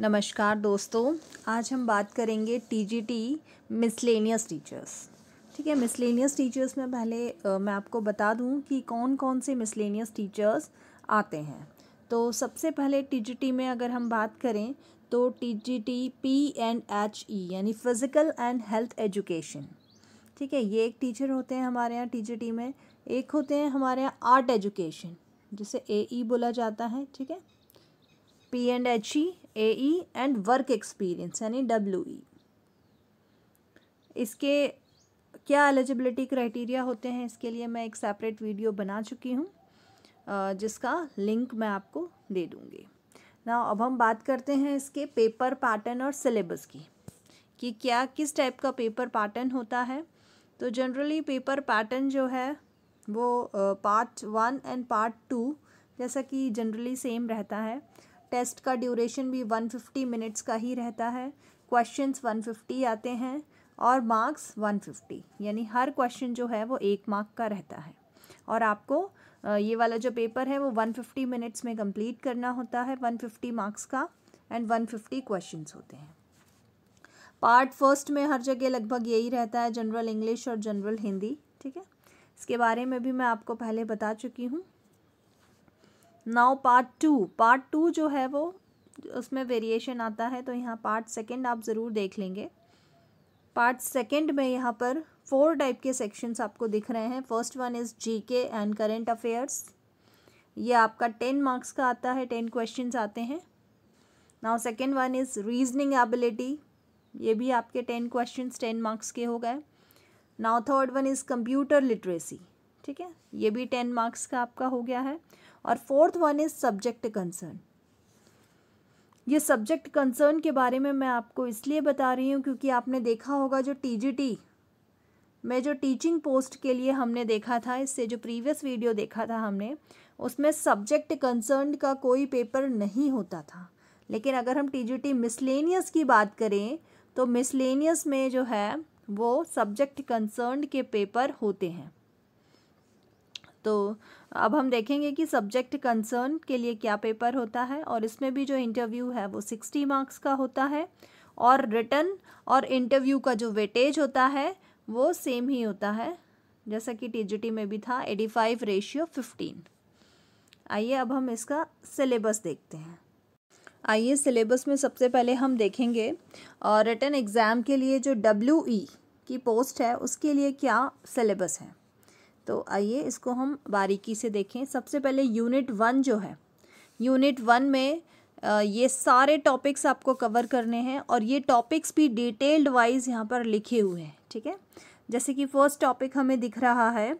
नमस्कार दोस्तों आज हम बात करेंगे T G T miscellaneous teachers ठीक है मिसलेनियस टीचर्स में पहले आ, मैं आपको बता दूं कि कौन कौन से मिसलेनियस टीचर्स आते हैं तो सबसे पहले टी जी टी में अगर हम बात करें तो T G T P and H E यानी फ़िज़िकल एंड हेल्थ एजुकेशन ठीक है ये एक टीचर होते हैं हमारे यहाँ टी जी टी में एक होते हैं हमारे यहाँ आर्ट एजुकेशन जिसे ए ई e बोला जाता है ठीक है P and H E A E and work experience यानी डब्ल्यू ई e. इसके क्या एलिजिबिलिटी क्राइटेरिया होते हैं इसके लिए मैं एक सेपरेट वीडियो बना चुकी हूँ जिसका लिंक मैं आपको दे दूँगी ना अब हम बात करते हैं इसके पेपर पैटर्न और सिलेबस की कि क्या किस टाइप का पेपर पैटर्न होता है तो जनरली पेपर पैटर्न जो है वो part one and part two जैसा कि जनरली सेम रहता है टेस्ट का ड्यूरेशन भी वन फिफ्टी मिनट्स का ही रहता है क्वेश्चंस वन फिफ्टी आते हैं और मार्क्स वन फिफ्टी यानी हर क्वेश्चन जो है वो एक मार्क का रहता है और आपको ये वाला जो पेपर है वो वन फिफ्टी मिनट्स में कंप्लीट करना होता है वन फिफ्टी मार्क्स का एंड वन फिफ्टी क्वेश्चन होते हैं पार्ट फर्स्ट में हर जगह लगभग यही रहता है जनरल इंग्लिश और जनरल हिंदी ठीक है इसके बारे में भी मैं आपको पहले बता चुकी हूँ now part two part two जो है वो उसमें वेरिएशन आता है तो यहाँ पार्ट सेकेंड आप ज़रूर देख लेंगे पार्ट सेकेंड में यहाँ पर फोर टाइप के सेक्शंस आपको दिख रहे हैं फर्स्ट वन इज़ जी के एंड करेंट अफेयर्स ये आपका टेन मार्क्स का आता है टेन क्वेश्चन आते हैं now second one is reasoning ability ये भी आपके टेन क्वेश्चन टेन मार्क्स के हो गए now third one is computer literacy ठीक है ये भी टेन मार्क्स का आपका हो गया है और fourth one is subject concern ये सब्जेक्ट कंसर्न के बारे में मैं आपको इसलिए बता रही हूँ क्योंकि आपने देखा होगा जो टीजीटी में जो टीचिंग पोस्ट के लिए हमने देखा था इससे जो प्रीवियस वीडियो देखा था हमने उसमें सब्जेक्ट कंसर्न का कोई पेपर नहीं होता था लेकिन अगर हम टीजीटी मिसलेनियस की बात करें तो मिसलेनियस में जो है वो सब्जेक्ट कंसर्न के पेपर होते हैं तो अब हम देखेंगे कि सब्जेक्ट कंसर्न के लिए क्या पेपर होता है और इसमें भी जो इंटरव्यू है वो सिक्सटी मार्क्स का होता है और रिटर्न और इंटरव्यू का जो वेटेज होता है वो सेम ही होता है जैसा कि टी में भी था एटी फाइव रेशियो फिफ्टीन आइए अब हम इसका सिलेबस देखते हैं आइए सिलेबस में सबसे पहले हम देखेंगे रिटर्न एग्ज़ाम के लिए जो डब्ल्यू ई e की पोस्ट है उसके लिए क्या सिलेबस है तो आइए इसको हम बारीकी से देखें सबसे पहले यूनिट वन जो है यूनिट वन में ये सारे टॉपिक्स आपको कवर करने हैं और ये टॉपिक्स भी डिटेल्ड वाइज यहाँ पर लिखे हुए हैं ठीक है जैसे कि फर्स्ट टॉपिक हमें दिख रहा है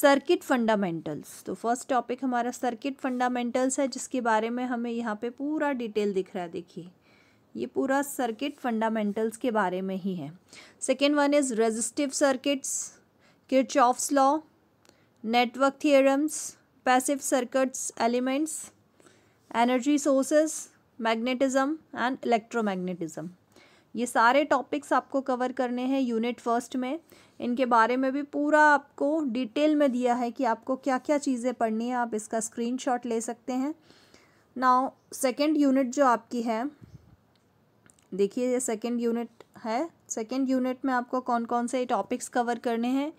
सर्किट फंडामेंटल्स तो फर्स्ट टॉपिक हमारा सर्किट फंडामेंटल्स है जिसके बारे में हमें यहाँ पे पूरा डिटेल दिख रहा है देखिए ये पूरा सर्किट फंडामेंटल्स के बारे में ही है second one is resistive circuits Kirchhoff's law network theorems, passive circuits elements, energy sources, magnetism and electromagnetism. ये सारे टॉपिक्स आपको कवर करने हैं यूनिट फर्स्ट में इनके बारे में भी पूरा आपको डिटेल में दिया है कि आपको क्या क्या चीज़ें पढ़नी है आप इसका स्क्रीनशॉट ले सकते हैं नाउ सेकंड यूनिट जो आपकी है देखिए ये सेकंड यूनिट है सेकंड यूनिट में आपको कौन कौन से टॉपिक्स कवर करने हैं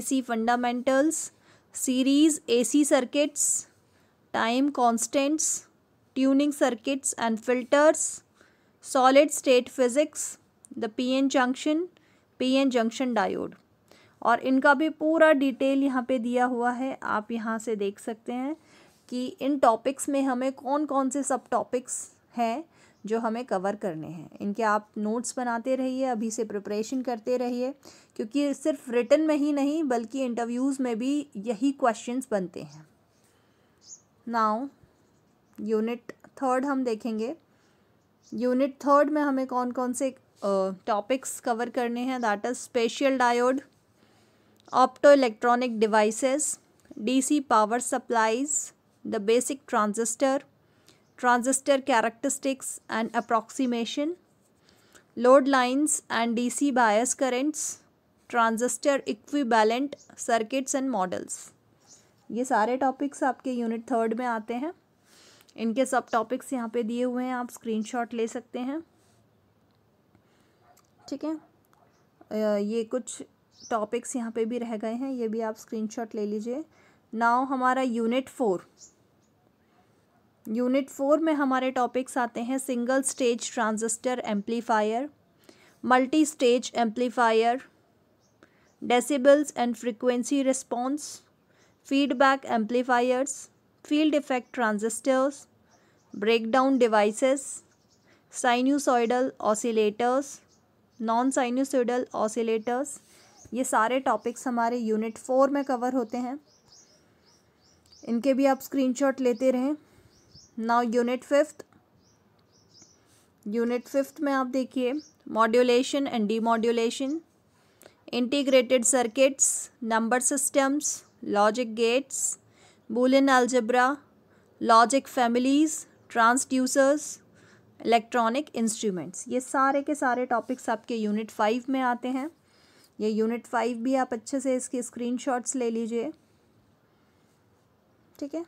AC fundamentals series A C circuits time constants tuning circuits and filters solid state physics the P N junction P N junction diode और इनका भी पूरा डिटेल यहाँ पे दिया हुआ है आप यहाँ से देख सकते हैं कि इन टॉपिक्स में हमें कौन कौन से सब टॉपिक्स हैं जो हमें कवर करने हैं इनके आप नोट्स बनाते रहिए अभी से प्रिपरेशन करते रहिए क्योंकि सिर्फ रिटर्न में ही नहीं बल्कि इंटरव्यूज़ में भी यही क्वेश्चंस बनते हैं नाउ यूनिट थर्ड हम देखेंगे यूनिट थर्ड में हमें कौन कौन से टॉपिक्स uh, कवर करने हैं that is special diode opto electronic devices DC power supplies the basic transistor transistor characteristics and approximation, load lines and DC bias currents, transistor equivalent circuits and models. ये सारे topics आपके unit third में आते हैं इनके सब topics यहाँ पे दिए हुए हैं आप स्क्रीनशॉट ले सकते हैं ठीक है ये कुछ टॉपिक्स यहाँ पे भी रह गए हैं ये भी आप स्क्रीनशॉट ले लीजिए नाव हमारा यूनिट फोर यूनिट फोर में हमारे टॉपिक्स आते हैं single stage transistor amplifier multi stage amplifier decibels and frequency response feedback amplifiers field effect transistors breakdown devices sinusoidal oscillators non sinusoidal oscillators ये सारे टॉपिक्स हमारे यूनिट फोर में cover होते हैं इनके भी आप स्क्रीनशॉट लेते रहें now unit fifth unit fifth में आप देखिए modulation and demodulation integrated circuits number systems logic gates Boolean algebra logic families transducers electronic instruments ये सारे के सारे टॉपिक्स आपके यूनिट फाइव में आते हैं ये यूनिट फाइव भी आप अच्छे से इसके स्क्रीनशॉट्स ले लीजिए ठीक है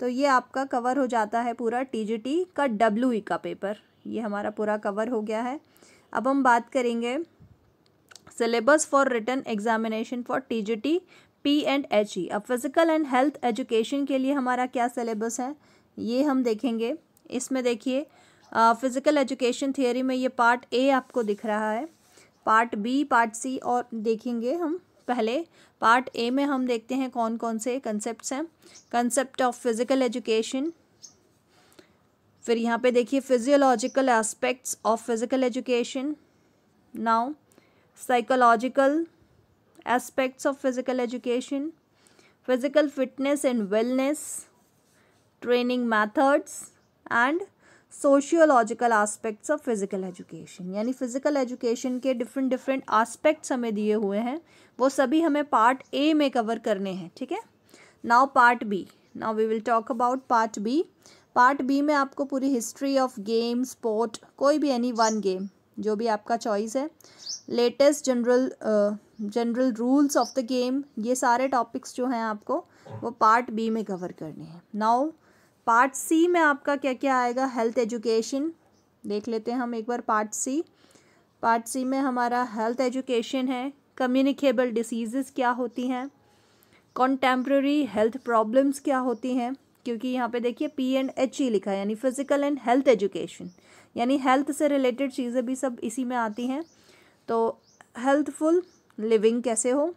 तो ये आपका कवर हो जाता है पूरा टी का डब्ल्यू e का पेपर ये हमारा पूरा कवर हो गया है अब हम बात करेंगे syllabus for written examination for T G T P and H E अब फिज़िकल एंड हेल्थ एजुकेशन के लिए हमारा क्या सिलेबस है ये हम देखेंगे इसमें देखिए फिज़िकल एजुकेशन थियोरी में ये पार्ट ए आपको दिख रहा है पार्ट बी पार्ट सी और देखेंगे हम पहले पार्ट ए में हम देखते हैं कौन कौन से कंसेप्ट हैं कंसेप्ट ऑफ फिज़िकल एजुकेशन फिर यहाँ पे देखिए physiological aspects of physical education now psychological aspects of physical education physical fitness and wellness training methods and sociological aspects of physical education यानी फ़िज़िकल एजुकेशन के डिफरेंट डिफरेंट आस्पेक्ट्स हमें दिए हुए हैं वो सभी हमें पार्ट ए में कवर करने हैं ठीक है now part B now we will talk about part B part B में आपको पूरी हिस्ट्री ऑफ गेम स्पोर्ट कोई भी एनी वन गेम जो भी आपका चॉइस है latest general general rules of the game ये सारे टॉपिक्स जो हैं आपको वो पार्ट बी में कवर करने हैं नाउ पार्ट सी में आपका क्या क्या आएगा हेल्थ एजुकेशन देख लेते हैं हम एक बार पार्ट सी पार्ट सी में हमारा हेल्थ एजुकेशन है कम्युनिकेबल डिसीज़ क्या होती हैं कॉन्टेम्प्रेरी हेल्थ प्रॉब्लम्स क्या होती हैं क्योंकि यहाँ पे देखिए पी एंड एच ई लिखा है यानी फिज़िकल एंड हेल्थ एजुकेशन यानी हेल्थ से रिलेटेड चीज़ें भी सब इसी में आती हैं तो हेल्थफुल लिविंग कैसे हो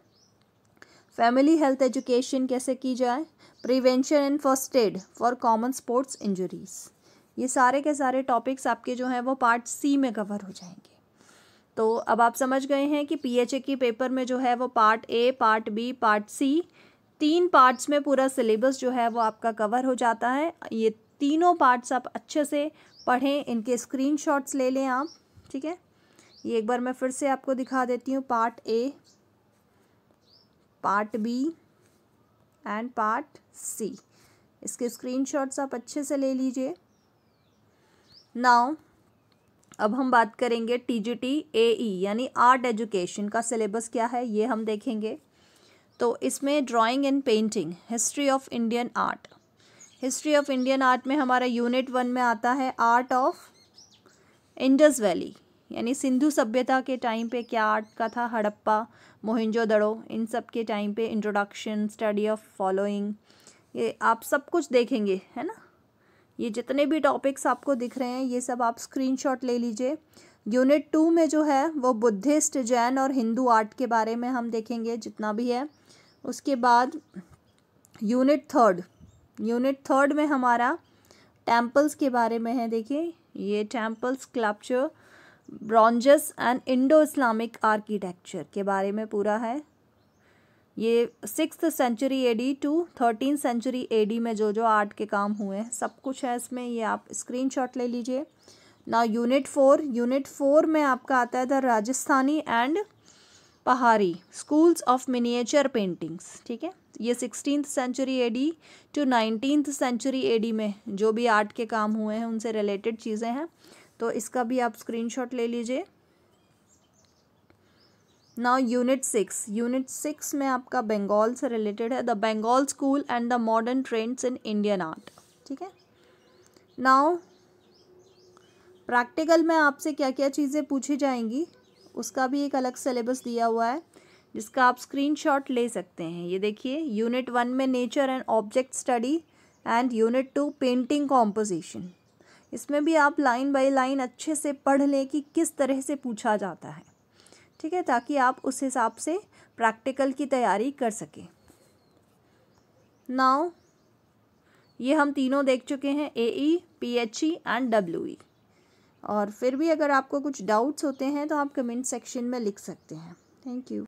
फैमिली हेल्थ एजुकेशन कैसे की जाए prevention and first aid for common sports injuries ये सारे के सारे टॉपिक्स आपके जो हैं वो पार्ट सी में कवर हो जाएंगे तो अब आप समझ गए हैं कि पीएचए की पेपर में जो है वो part A part B part C तीन पार्ट्स में पूरा सिलेबस जो है वो आपका कवर हो जाता है ये तीनों पार्ट्स आप अच्छे से पढ़ें इनके शॉट्स ले लें आप ठीक है ये एक बार मैं फिर से आपको दिखा देती हूँ part A part B and part C इसके स्क्रीनशॉट्स आप अच्छे से ले लीजिए नाउ अब हम बात करेंगे टी जी टी ए ई यानी आर्ट एजुकेशन का सिलेबस क्या है ये हम देखेंगे तो इसमें drawing and painting history of Indian art history of Indian art में हमारा यूनिट वन में आता है आर्ट ऑफ इंडस वैली यानी सिंधु सभ्यता के टाइम पे क्या आर्ट का था हड़प्पा मोहिंजोदड़ो इन सब के टाइम पे इंट्रोडक्शन स्टडी ऑफ फॉलोइंग ये आप सब कुछ देखेंगे है ना ये जितने भी टॉपिक्स आपको दिख रहे हैं ये सब आप स्क्रीनशॉट ले लीजिए यूनिट टू में जो है वो बुद्धिस्ट जैन और हिंदू आर्ट के बारे में हम देखेंगे जितना भी है उसके बाद यूनिट थर्ड यूनिट थर्ड में हमारा टेम्पल्स के बारे में है देखिए ये temples sculpture bronzes and Indo Islamic architecture के बारे में पूरा है ये six century AD to thirteen century AD में जो जो आर्ट के काम हुए हैं सब कुछ है इसमें ये आप स्क्रीनशॉट ले लीजिए ना यूनिट फोर यूनिट फोर में आपका आता है the Rajasthani and Pahari schools of miniature paintings ठीक है ये sixteen century AD to nineteen century AD में जो भी आर्ट के काम हुए हैं उनसे रिलेटेड चीज़ें हैं तो इसका भी आप स्क्रीनशॉट ले लीजिए now unit six unit six में आपका बंगाल से रिलेटेड है the Bengal school and the modern trends in Indian art ठीक है नाउ प्रैक्टिकल में आपसे क्या क्या चीज़ें पूछी जाएंगी उसका भी एक अलग सिलेबस दिया हुआ है जिसका आप स्क्रीनशॉट ले सकते हैं ये देखिए यूनिट वन में nature and object study and unit two painting composition इसमें भी आप लाइन बाय लाइन अच्छे से पढ़ लें कि किस तरह से पूछा जाता है ठीक है ताकि आप उस हिसाब से प्रैक्टिकल की तैयारी कर सकें नाउ ये हम तीनों देख चुके हैं A E P H E and W E और फिर भी अगर आपको कुछ डाउट्स होते हैं तो आप कमेंट सेक्शन में लिख सकते हैं थैंक यू